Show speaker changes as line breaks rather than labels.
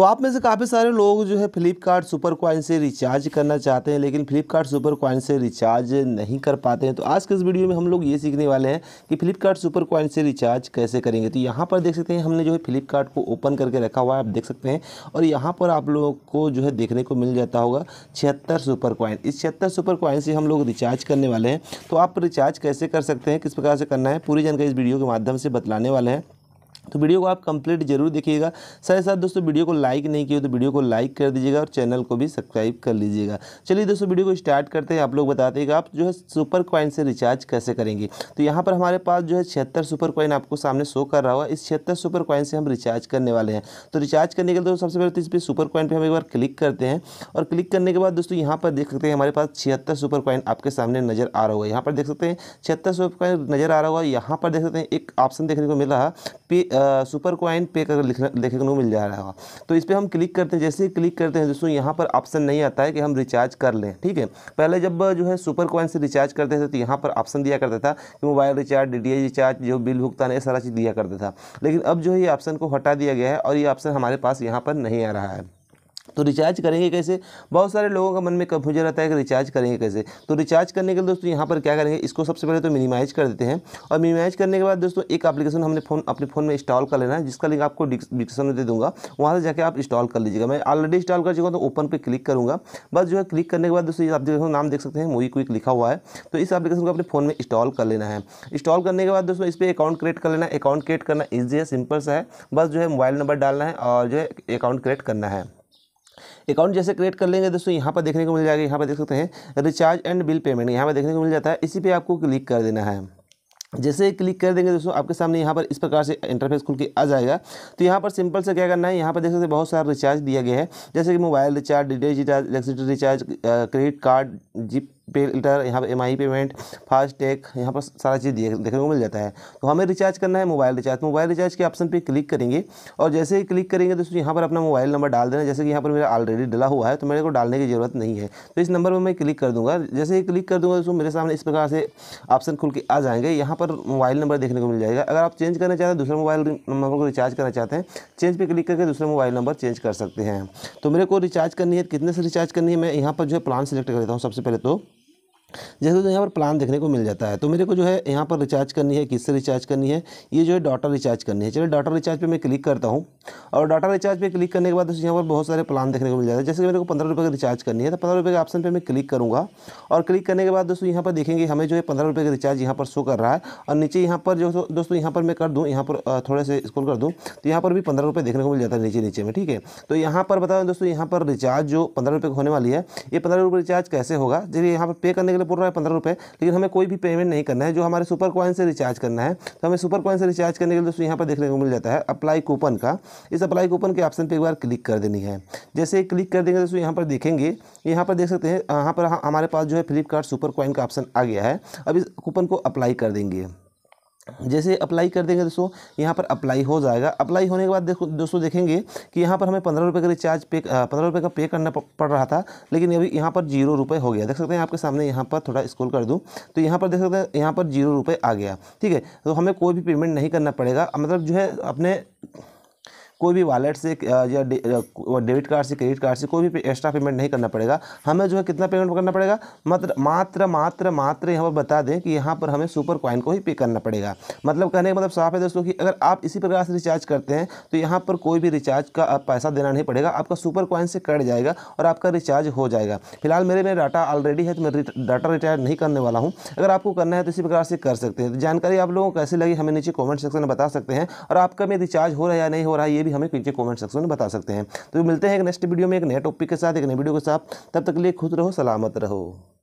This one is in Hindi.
तो आप में से काफ़ी सारे लोग जो है फ्लिपकार्ट सुपर क्वाइन से रिचार्ज करना चाहते हैं लेकिन फ्लिपकार्ट सुपर क्वाइन से रिचार्ज नहीं कर पाते हैं तो आज के इस वीडियो में हम लोग ये सीखने वाले हैं कि फ्लिपकार्ट सुपर क्वाइन से रिचार्ज कैसे करेंगे तो यहाँ पर देख सकते हैं हमने जो है फ्लिपकार्ट को ओपन करके रखा हुआ है आप देख सकते हैं और यहाँ पर आप लोगों को जो है देखने को मिल जाता होगा छिहत्तर सुपर क्वाइन इस छिहत्तर सुपर क्वाइन से हम लोग रिचार्ज करने वाले हैं तो आप रिचार्ज कैसे कर सकते हैं किस प्रकार से करना है पूरी जानकारी इस वीडियो के माध्यम से बतलाने वाले हैं तो वीडियो को आप कंप्लीट जरूर देखिएगा साथ साथ दोस्तों वीडियो को लाइक नहीं किया तो वीडियो को लाइक कर दीजिएगा और चैनल को भी सब्सक्राइब कर लीजिएगा चलिए दोस्तों वीडियो को स्टार्ट करते हैं आप लोग बताते हैं कि आप जो है सुपर कॉइन से रिचार्ज कैसे करेंगे तो यहाँ पर हमारे पास जो है छिहत्तर सुपर कॉइन आपको सामने शो कर रहा हुआ इस छिहत्तर सुपर कॉइन से हम रिचार्ज करने वाले हैं तो रिचार्ज करने के लिए तो सबसे पहले तो इस पर सुपर कॉइन पर हम एक बार क्लिक करते हैं और क्लिक करने के बाद दोस्तों यहाँ पर देख सकते हैं हमारे पास छिहत्तर सुपर कॉइन आपके सामने नजर आ रहा हुआ यहाँ पर देख सकते हैं छिहत्तर सुपर कॉइन नजर आ रहा हुआ यहाँ पर देख सकते हैं एक ऑप्शन देखने को मिल रहा पे सुपर कॉइन पे कर देखने को मिल जा रहा होगा तो इस पर हम क्लिक करते हैं जैसे ही क्लिक करते हैं दोस्तों यहाँ पर ऑप्शन नहीं आता है कि हम रिचार्ज कर लें ठीक है पहले जब जो है सुपर कॉइन से रिचार्ज करते थे तो यहाँ पर ऑप्शन दिया करता था कि मोबाइल रिचार्ज डी रिचार्ज जो बिल भुगतान है सारा चीज़ दिया करता था लेकिन अब जो है ये ऑप्शन को हटा दिया गया है और ये ऑप्शन हमारे पास यहाँ पर नहीं आ रहा है तो रिचार्ज करेंगे कैसे बहुत सारे लोगों का मन में कन्फ्यूजन रहता है कि रिचार्ज करेंगे कैसे तो रिचार्ज करने के लिए दोस्तों यहाँ पर क्या करेंगे इसको सबसे पहले तो मिनिमाइज कर देते हैं और मिनिमाइज करने के बाद दोस्तों एक एप्लीकेशन हमने फोन अपने फ़ोन में इंस्टॉल कर लेना है जिसका लिंक आपको डिस्क्रिप्शन में दे दूँगा वहाँ से जाकर आप इंस्टॉल कर लीजिएगा मैं ऑलरेडी इंस्टॉल कर चुका हूँ तो ओपन पर क्लिक करूँगा बस जो है क्लिक करने के बाद दोस्तों आप का नाम देख सकते हैं मूवी क्विक लिखा हुआ है तो इस एप्लीकेशन को अपने फ़ोन में इंस्टॉल कर लेना है इंस्टॉल करने के बाद दोस्तों इस पर अकाउंट क्रिएट कर लेना है अकाउंट क्रिएट करना ईजी है सिंपल सा है बस जो है मोबाइल नंबर डालना है और जो है अकाउंट क्रिएट करना है अकाउंट जैसे क्रिएट कर लेंगे दोस्तों यहाँ पर देखने को मिल जाएगा यहाँ पर देख सकते हैं रिचार्ज एंड बिल पेमेंट यहाँ पर देखने को मिल जाता है इसी पर आपको क्लिक कर देना है जैसे क्लिक कर देंगे दोस्तों आपके सामने यहाँ पर इस प्रकार से इंटरफेस खुल के आ जाएगा तो यहाँ पर सिंपल से क्या करना है यहाँ पर देख सकते हैं बहुत सारा रिचार्ज दिया गया है जैसे कि mobile recharge D recharge electricity recharge credit card जिप पे इंटर यहाँ पर एम पेमेंट फास्ट टैग यहाँ पर सारा चीज़ देखने को मिल जाता है तो हमें रिचार्ज करना है मोबाइल रिचार्ज मोबाइल रिचार्ज के ऑप्शन पर क्लिक करेंगे और जैसे ही क्लिक करेंगे तो यहाँ पर अपना मोबाइल नंबर डाल देना जैसे कि यहाँ पर मेरा ऑलरेडी डला हुआ है तो मेरे को डालने की ज़रूरत नहीं है तो इस नंबर पर मैं क्लिक कर दूँगा जैसे ही क्लिक कर दूँगा दोस्तों मेरे सामने इस प्रकार से ऑप्शन खुल के आ जाएंगे यहाँ पर मोबाइल नंबर देखने को मिल जाएगा अगर आप चेंज करना चाहते हैं दूसरे मोबाइल नंबर को रिचार्ज करना चाहते हैं चेंज पर क्लिक करके दूसरा मोबाइल नंबर चेंज कर सकते हैं तो मेरे को रिचार्ज करनी है कितने से रिचार्ज करनी है मैं यहाँ पर जो है प्लान सेलेक्ट कर देता हूँ सबसे पहले तो जैसे तो यहाँ पर प्लान देखने को मिल जाता है तो मेरे को जो है यहाँ पर रिचार्ज करनी है किससे रिचार्ज करनी है ये जो है डाटा रिचार्ज करनी है चलिए डाटा रिचार्ज पे मैं क्लिक करता हूँ और डाटा रिचार्ज पे क्लिक करने के बाद यहाँ पर बहुत सारे प्लान देखने को मिल जाता है जैसे कि मेरे को पंद्रह रुपये का रिचार्ज करनी है तो पंद्रह रुपये के ऑप्शन पर मैं क्लिक करूँगा और क्लिक करने के बाद दोस्तों यहाँ पर देखेंगे हमें जो है पंद्रह रुपये का रिचार्ज यहाँ पर शो कर रहा है और नीचे यहाँ पर जो दोस्तों यहाँ पर मैं कर दूँ यहाँ पर थोड़े से स्कूल कर दूँ तो यहाँ पर भी पंद्रह रुपये देखने को मिल जाता है नीचे नीचे में ठीक है तो यहाँ पर बता दोस्तों यहाँ पर रिचार्ज जो पंद्रह रुपये होने वाली है ये पंद्रह रुपये रिचार्ज कैसे होगा जैसे यहाँ पर पे करने के लिए बोल रहा है पंद्रह रुपये लेकिन हमें कोई भी पेमेंट नहीं करना है जो हमारे सुपर कॉइन से रिचार्ज करना है तो हमें सुपर कॉइन से रिचार्ज करने के लिए दोस्तों यहाँ पर देखने को मिल जाता है अप्लाई कूपन का इस अप्लाई कूपन के ऑप्शन पर एक बार क्लिक कर देनी है जैसे क्लिक कर देंगे दोस्तों यहाँ पर देखेंगे यहाँ पर देख सकते हैं यहाँ पर हाँ, हमारे पास जो है फ्लिपकार्ट सुपर कॉइन का ऑप्शन आ गया है अब इस कूपन को अप्लाई कर देंगे जैसे अप्लाई कर देंगे दोस्तों यहाँ पर अप्लाई हो जाएगा अप्लाई होने के बाद देखो दोस्तों देखेंगे कि यहाँ पर हमें पंद्रह रुपये का रिचार्ज पे पंद्रह रुपये का पे करना पड़ रहा था लेकिन अभी यहाँ पर जीरो रुपये हो गया देख सकते हैं आपके सामने यहाँ पर थोड़ा स्क्रॉल कर दूँ तो यहाँ पर देख सकते हैं यहाँ पर जीरो रुपये आ गया ठीक है तो हमें कोई भी पेमेंट नहीं करना पड़ेगा मतलब जो है अपने कोई भी वॉलेट से या डेबिट कार्ड से क्रेडिट कार्ड से कोई भी एक्स्ट्रा पेमेंट नहीं करना पड़ेगा हमें जो है कितना पेमेंट करना पड़ेगा मात्र मात्र मात्र मात्र यहाँ पर बता दें कि यहाँ पर हमें सुपर कॉइन को ही पे करना पड़ेगा मतलब कहने का मतलब साफ है दोस्तों कि अगर आप इसी प्रकार से रिचार्ज करते हैं तो यहाँ पर कोई भी रिचार्ज का पैसा देना नहीं पड़ेगा आपका सुपर कॉइन से कट जाएगा और आपका रिचार्ज हो जाएगा फिलहाल मेरे में डाटा ऑलरेडी है तो मैं डाटा रिटायर नहीं करने वाला हूँ अगर आपको करना है तो इसी प्रकार से कर सकते हैं तो जानकारी आप लोगों को कैसे लगी हमें नीचे कॉमेंट सेक्शन में बता सकते हैं और आपका में रिचार्ज हो रहा है या नहीं हो रहा है ये भी भी हमें पीछे कॉमेंट सेक्शन में बता सकते हैं तो मिलते हैं एक नेक्स्ट वीडियो में एक नए टॉपिक के साथ एक नए वीडियो के साथ तब तक के लिए खुश रहो सलामत रहो